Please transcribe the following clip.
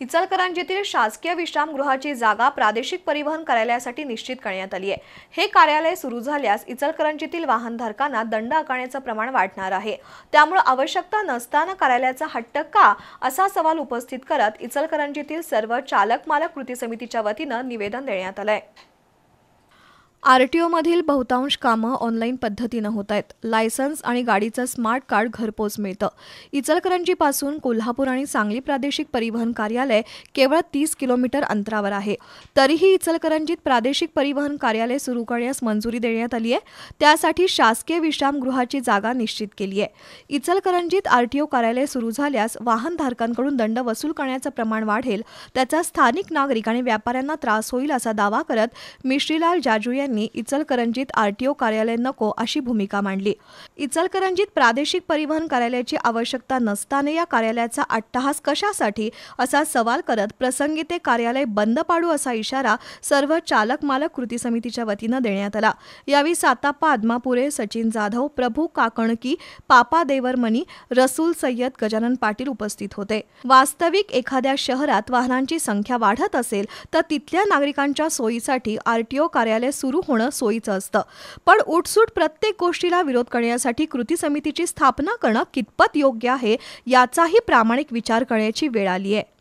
इचलकरंजीतील शासकीय विश्रामगृहाची जागा प्रादेशिक परिवहन कार्यालयासाठी निश्चित करण्यात आली आहे हे कार्यालय सुरू झाल्यास इचलकरंजीतील वाहनधारकांना दंड आकारण्याचं प्रमाण वाढणार आहे त्यामुळे आवश्यकता नसताना कार्यालयाचा हट्ट का असा सवाल उपस्थित करत इचलकरंजीतील सर्व चालक मालक कृती समितीच्या वतीनं निवेदन देण्यात आलंय मधील बहुतांश कामं ऑनलाईन पद्धतीनं होत आहेत लायसन्स आणि गाडीचं स्मार्ट कार्ड घरपोच मिळतं इचलकरंजीपासून कोल्हापूर आणि सांगली प्रादेशिक परिवहन कार्यालय केवळ तीस किलोमीटर अंतरावर आहे तरीही इचलकरंजीत प्रादेशिक परिवहन कार्यालय सुरू करण्यास मंजुरी देण्यात आली आहे त्यासाठी शासकीय विश्रामगृहाची जागा निश्चित केली आहे इचलकरंजीत आरटीओ कार्यालय सुरू झाल्यास वाहनधारकांकडून दंड वसूल करण्याचं प्रमाण वाढेल त्याचा स्थानिक नागरिक आणि व्यापाऱ्यांना त्रास होईल असा दावा करत मिश्रीलाल जाजू यांनी इचलकरंजीत आरटीओ कार्यालय नको अशी भूमिका मांडली इचलकरंजीत प्रादेशिक परिवहन कार्यालयाची आवश्यकता नसताना या कार्यालयाचा अट्टहास कशासाठी असा सवाल करत प्रसंगी ते कार्यालय बंद पाडू असा इशारा सर्व चालक मालक कृती समितीच्या वतीनं देण्यात आला यावेळी सातापा आदमापुरे सचिन जाधव प्रभू काकणकी पापा देवरमणी रसूल सय्यद गजानन पाटील उपस्थित होते वास्तविक एखाद्या शहरात वाहनांची संख्या वाढत असेल तर तिथल्या नागरिकांच्या सोयीसाठी आरटीओ कार्यालय सुरू सुरू होणं सोयीचं असतं पण उठसूट प्रत्येक गोष्टीला विरोध करण्यासाठी कृती समितीची स्थापना करणं कितपत योग्य आहे याचाही प्रामाणिक विचार करण्याची वेळ आली आहे